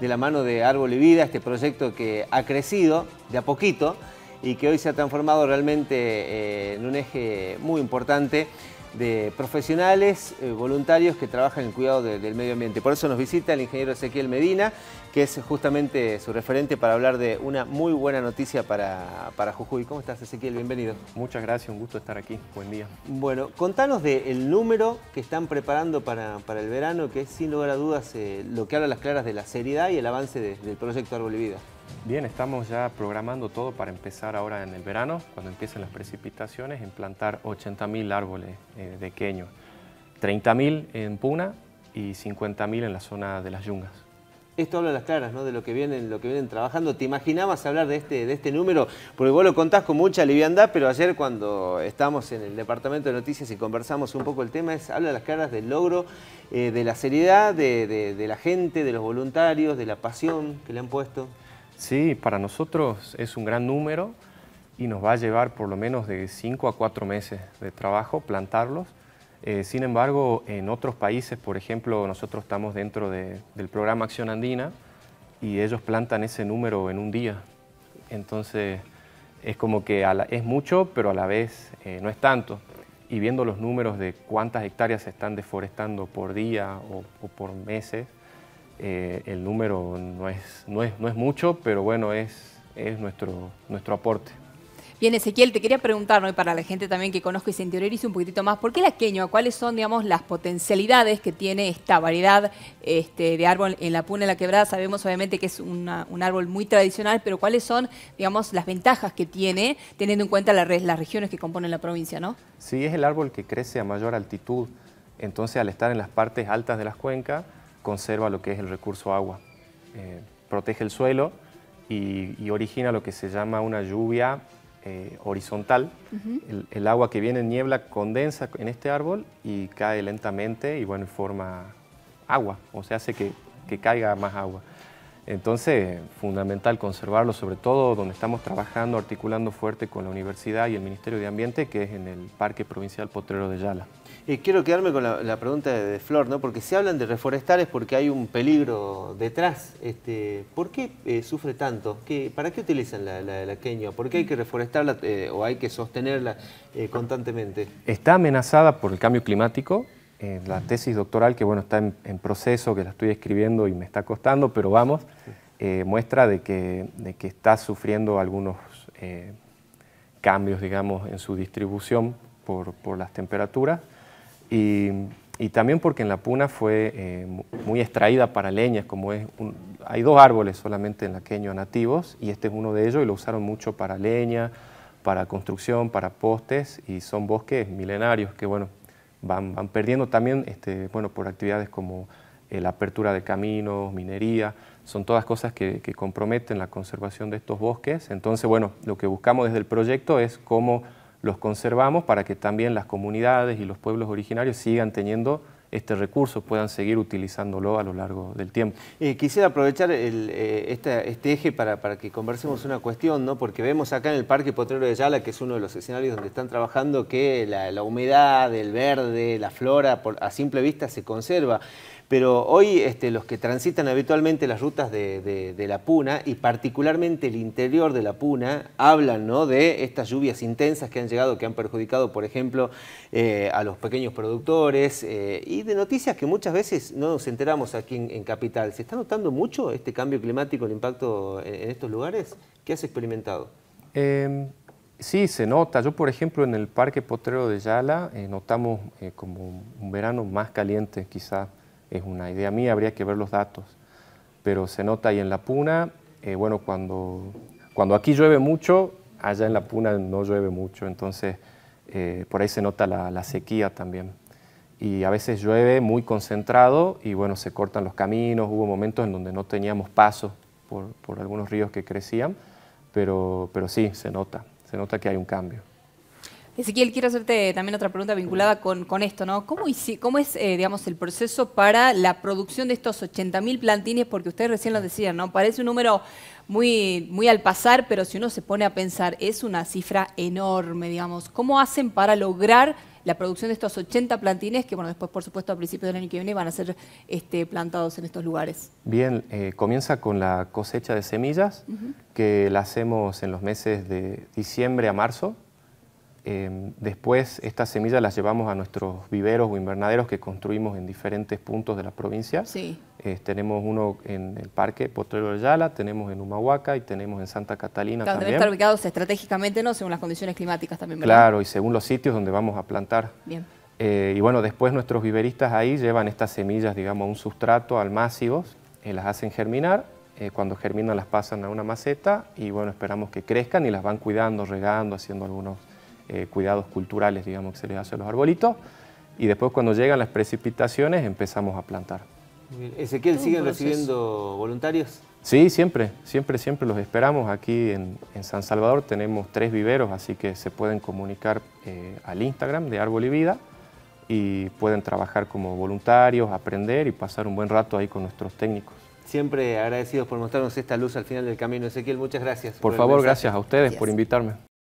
de la mano de Árbol y Vida, este proyecto que ha crecido de a poquito y que hoy se ha transformado realmente eh, en un eje muy importante de profesionales eh, voluntarios que trabajan en el cuidado del medio ambiente. Por eso nos visita el ingeniero Ezequiel Medina, que es justamente su referente para hablar de una muy buena noticia para, para Jujuy. ¿Cómo estás, Ezequiel? Bienvenido. Muchas gracias, un gusto estar aquí. Buen día. Bueno, contanos del número que están preparando para, el verano, que es sin lugar a dudas eh, lo que habla las claras de la seriedad y el avance del proyecto Árbol y Bien, estamos ya programando todo para empezar ahora en el verano, cuando empiecen las precipitaciones, en plantar 80.000 árboles eh, de queño, 30.000 en Puna y 50.000 en la zona de las yungas. Esto habla a las claras, ¿no? De lo que vienen, lo que vienen trabajando. ¿Te imaginabas hablar este, de este, número? Porque vos lo contás con mucha liviandad, pero ayer cuando estamos en el departamento de noticias y conversamos un poco el tema, es habla a las claras del logro, eh, de la seriedad, de la gente, de los voluntarios, de la pasión que le han puesto. Sí, para nosotros es un gran número y nos va a llevar por lo menos de 5 a 4 meses de trabajo plantarlos. Eh, sin embargo, en otros países, por ejemplo, nosotros estamos dentro del programa Acción Andina y ellos plantan ese número en un día. Entonces, es como que es mucho, pero a la vez eh, no es tanto. Y viendo los números de cuántas hectáreas se están deforestando por día o por meses, eh, el número no es, mucho, pero bueno, es, nuestro, nuestro aporte. Bien, Ezequiel, te quería preguntar, para la gente también que conozco y se interiorice un poquitito más, ¿por qué la queño? ¿Cuáles son, las potencialidades que tiene esta variedad este, de árbol en la puna en la quebrada? Sabemos, obviamente, que es un árbol muy tradicional, pero ¿cuáles son, digamos, las ventajas que tiene, teniendo en cuenta las regiones que componen la provincia, Sí, es el árbol que crece a mayor altitud. Entonces, al estar en las partes altas de las cuencas, conserva lo que es el recurso agua, eh, protege el suelo y, origina lo que se llama una lluvia eh, horizontal. el, agua que viene en niebla condensa en este árbol y cae lentamente y bueno, forma agua, o sea, hace que, que caiga más agua. Entonces, fundamental conservarlo, sobre todo donde estamos trabajando, articulando fuerte con la universidad y el Ministerio de Ambiente, que es en el Parque Provincial Potrero de Yala quiero quedarme con la, pregunta de, Flor, ¿no? Porque si hablan de reforestar es porque hay un peligro detrás. Este, ¿Por qué eh, sufre tanto? ¿Para qué utilizan la, la, la queña? ¿Por qué hay que reforestarla eh, o hay que sostenerla eh, constantemente? Está amenazada por el cambio climático. la tesis doctoral, que bueno, está en, proceso, que la estoy escribiendo y me está costando, pero vamos, muestra de que, está sufriendo algunos cambios, digamos, en su distribución por las temperaturas y, también porque en la puna fue eh, muy extraída para leñas, como es hay dos árboles solamente en la queño nativos y este es uno de ellos y lo usaron mucho para leña, para construcción, para postes y son bosques milenarios que bueno, van, perdiendo también este, bueno, por actividades como eh, la apertura de caminos, minería, son todas cosas que, que comprometen la conservación de estos bosques. Entonces bueno, lo que buscamos desde el proyecto es cómo los conservamos para que también las comunidades y los pueblos originarios sigan teniendo este recurso, puedan seguir utilizándolo a lo largo del tiempo. Eh, quisiera aprovechar eh, este eje para, para, que conversemos una cuestión, ¿no? porque vemos acá en el Parque Potrero de Yala, que es uno de los escenarios donde están trabajando, que la, humedad, el verde, la flora, a simple vista se conserva. Pero hoy este, los que transitan habitualmente las rutas de, la Puna y particularmente el interior de la Puna hablan de estas lluvias intensas que han llegado, que han perjudicado, por ejemplo, eh, a los pequeños productores eh, y de noticias que muchas veces no nos enteramos aquí en, Capital. ¿Se está notando mucho este cambio climático, el impacto en, estos lugares? ¿Qué has experimentado? Em, sí, se nota. Yo, por ejemplo, en el Parque Potrero de Yala eh, notamos como un verano más caliente, quizás es una idea mía, habría que ver los datos. Pero se nota ahí en la puna, eh, bueno, cuando, cuando aquí llueve mucho, allá en la puna no llueve mucho, entonces eh, por ahí se nota la, sequía también. Y a veces llueve muy concentrado y bueno, se cortan los caminos, hubo momentos en donde no teníamos paso por, por algunos ríos que crecían, pero, pero sí, se nota, se nota que hay un cambio. Ezequiel, quiero hacerte también otra pregunta vinculada con, esto, ¿no? ¿Cómo, es, eh, digamos, el proceso para la producción de estos 80.000 plantines? Porque ustedes recién lo decían, ¿no? Parece un número muy, muy al pasar, pero si uno se pone a pensar, es una cifra enorme, digamos. ¿Cómo hacen para lograr la producción de estos 80 plantines que, bueno, después, por supuesto, a principios del año que viene van a ser este, plantados en estos lugares? Bien, eh, comienza con la cosecha de semillas, que la hacemos en los meses de diciembre a marzo Em, después estas semillas las llevamos a nuestros viveros o invernaderos que construimos en diferentes puntos de la provincia. Sí. Eh, tenemos uno en el Parque Potrero de Yala, tenemos en Humahuaca y tenemos en Santa Catalina claro, Deben estar ubicados estratégicamente, ¿no? Según las condiciones climáticas también, Claro, y según los sitios donde vamos a plantar. Bien. Eh, y bueno, después nuestros viveristas ahí llevan estas semillas, digamos, a un sustrato, almácigos, eh, las hacen germinar cuando germinan las pasan a una maceta y bueno, esperamos que crezcan y las van cuidando, regando, haciendo algunos eh, cuidados culturales, digamos, que se les hace a los arbolitos. Y después cuando llegan las precipitaciones empezamos a plantar. Ezequiel, ¿siguen recibiendo voluntarios? Sí, siempre, siempre, siempre los esperamos. Aquí en, San Salvador tenemos tres viveros, así que se pueden comunicar eh, al Instagram de Árbol y Vida y pueden trabajar como voluntarios, aprender y pasar un buen rato ahí con nuestros técnicos. Siempre agradecidos por mostrarnos esta luz al final del camino. Ezequiel, muchas gracias. Por, favor, gracias a ustedes por invitarme.